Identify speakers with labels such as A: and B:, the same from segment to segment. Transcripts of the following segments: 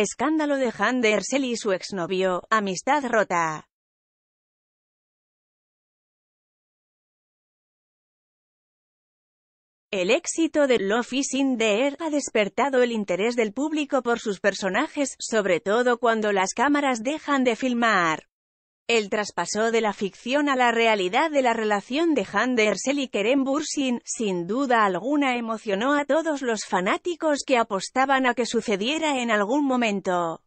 A: Escándalo de Handel
B: y su exnovio, amistad rota. El éxito de Love is
A: in the Air ha despertado el interés del público por sus personajes, sobre todo cuando las cámaras dejan de filmar. El traspaso de la ficción a la realidad de la relación de Handelsel y Kerem Bursin, sin duda alguna emocionó a todos
B: los fanáticos que apostaban a que sucediera en algún momento.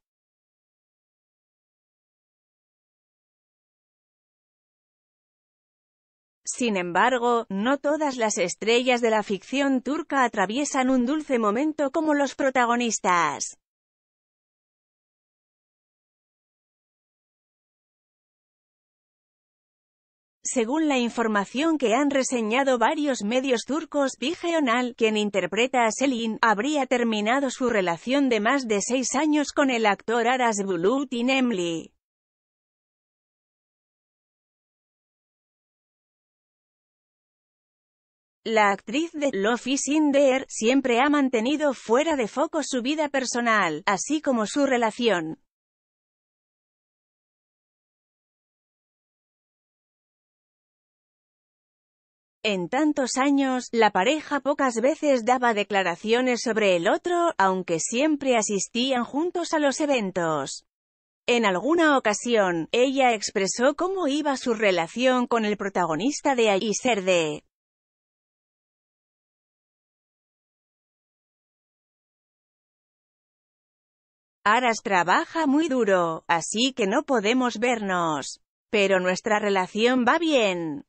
B: Sin embargo, no todas las estrellas de la ficción turca atraviesan un dulce momento como los protagonistas. Según la información que han reseñado varios medios turcos, Vigeonal, quien interpreta
A: a Selin, habría terminado su relación de más de seis años con el actor Aras Bulut
B: Inemli. La actriz de Lofi Sinder siempre ha mantenido fuera de foco su vida personal, así como su relación. En tantos años, la pareja pocas veces daba
A: declaraciones sobre el otro, aunque siempre asistían juntos a los eventos. En alguna ocasión, ella expresó cómo iba su relación con el
B: protagonista de Allí Serde. Aras trabaja muy duro, así que no podemos vernos. Pero nuestra relación va bien.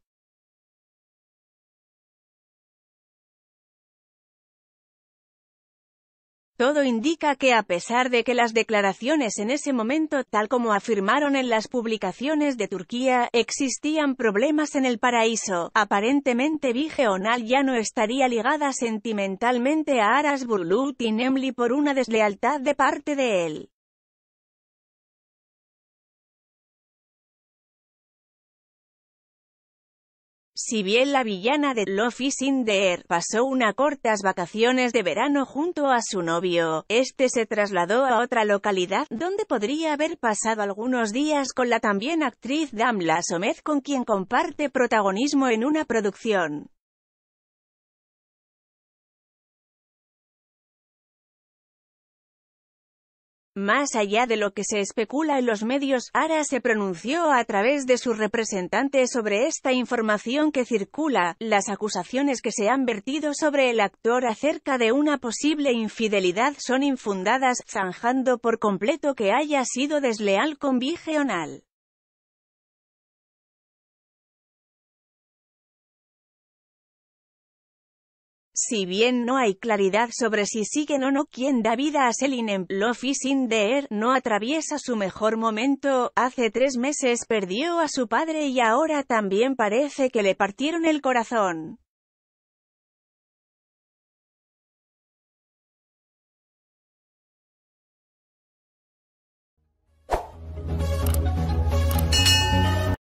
B: Todo indica que a pesar de que las declaraciones en ese momento,
A: tal como afirmaron en las publicaciones de Turquía, existían problemas en el paraíso, aparentemente Vigeonal ya no estaría ligada sentimentalmente
B: a Aras Burlut y Nemli por una deslealtad de parte de él. Si bien la villana de Love is in the Air pasó unas cortas vacaciones de
A: verano junto a su novio, este se trasladó a otra localidad, donde podría haber pasado algunos días con la también actriz Damla Somez con quien comparte
B: protagonismo en una producción. Más allá de lo que se
A: especula en los medios, Ara se pronunció a través de su representante sobre esta información que circula, las acusaciones que se han vertido sobre el actor acerca de una posible infidelidad son infundadas, zanjando por completo que haya sido
B: desleal con Vigeonal. Si bien no hay claridad
A: sobre si siguen o no quien da vida a Selin en Love is in no atraviesa su mejor momento, hace tres meses perdió a su padre y ahora también parece
B: que le partieron el corazón.